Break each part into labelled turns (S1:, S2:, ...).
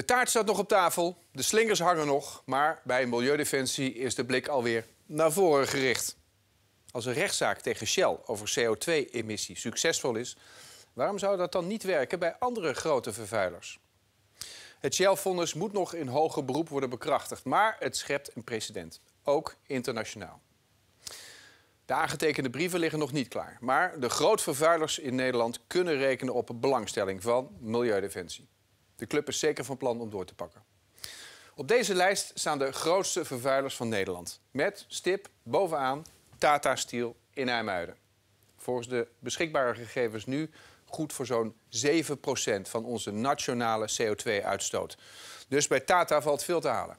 S1: De taart staat nog op tafel, de slingers hangen nog, maar bij Milieudefensie is de blik alweer naar voren gericht. Als een rechtszaak tegen Shell over CO2-emissie succesvol is, waarom zou dat dan niet werken bij andere grote vervuilers? Het Shell-vonnis moet nog in hoger beroep worden bekrachtigd, maar het schept een precedent, ook internationaal. De aangetekende brieven liggen nog niet klaar, maar de grootvervuilers in Nederland kunnen rekenen op belangstelling van Milieudefensie. De club is zeker van plan om door te pakken. Op deze lijst staan de grootste vervuilers van Nederland. Met stip bovenaan Tata Steel in IJmuiden. Volgens de beschikbare gegevens nu goed voor zo'n 7% van onze nationale CO2-uitstoot. Dus bij Tata valt veel te halen.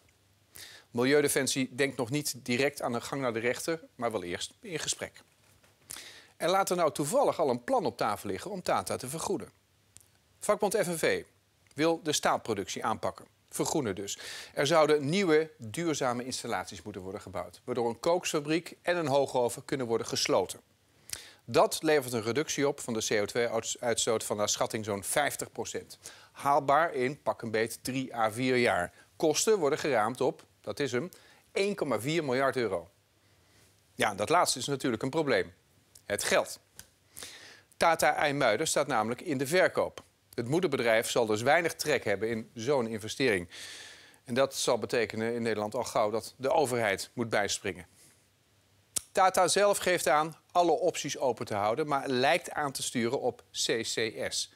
S1: Milieudefensie denkt nog niet direct aan een gang naar de rechter, maar wel eerst in gesprek. En laat er nou toevallig al een plan op tafel liggen om Tata te vergoeden. Vakbond FNV wil de staalproductie aanpakken. Vergroenen dus. Er zouden nieuwe, duurzame installaties moeten worden gebouwd... waardoor een kooksfabriek en een hoogoven kunnen worden gesloten. Dat levert een reductie op van de CO2-uitstoot van naar schatting zo'n 50 Haalbaar in pak een beet 3 à 4 jaar. Kosten worden geraamd op, dat is hem, 1,4 miljard euro. Ja, dat laatste is natuurlijk een probleem. Het geld. Tata IJmuiden staat namelijk in de verkoop. Het moederbedrijf zal dus weinig trek hebben in zo'n investering. En dat zal betekenen in Nederland al gauw dat de overheid moet bijspringen. Tata zelf geeft aan alle opties open te houden, maar lijkt aan te sturen op CCS.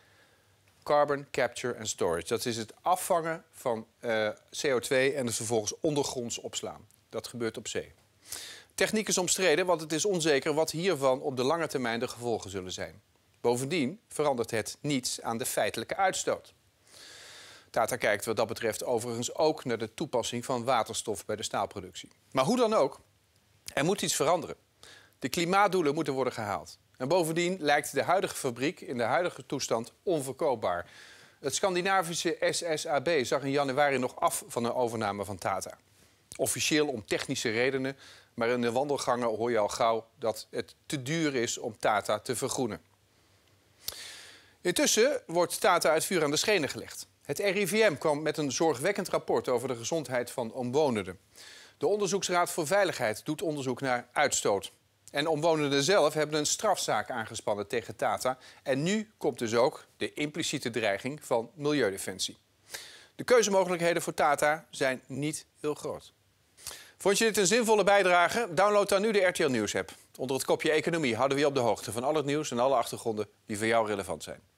S1: Carbon Capture and Storage. Dat is het afvangen van eh, CO2 en het vervolgens ondergronds opslaan. Dat gebeurt op zee. Techniek is omstreden, want het is onzeker wat hiervan op de lange termijn de gevolgen zullen zijn. Bovendien verandert het niets aan de feitelijke uitstoot. Tata kijkt wat dat betreft overigens ook naar de toepassing van waterstof bij de staalproductie. Maar hoe dan ook, er moet iets veranderen. De klimaatdoelen moeten worden gehaald. En bovendien lijkt de huidige fabriek in de huidige toestand onverkoopbaar. Het Scandinavische SSAB zag in januari nog af van een overname van Tata. Officieel om technische redenen, maar in de wandelgangen hoor je al gauw dat het te duur is om Tata te vergroenen. Intussen wordt Tata uit vuur aan de schenen gelegd. Het RIVM kwam met een zorgwekkend rapport over de gezondheid van omwonenden. De Onderzoeksraad voor Veiligheid doet onderzoek naar uitstoot. En omwonenden zelf hebben een strafzaak aangespannen tegen Tata. En nu komt dus ook de impliciete dreiging van Milieudefensie. De keuzemogelijkheden voor Tata zijn niet heel groot. Vond je dit een zinvolle bijdrage? Download dan nu de RTL Nieuws app. Onder het kopje Economie houden we je op de hoogte van al het nieuws en alle achtergronden die voor jou relevant zijn.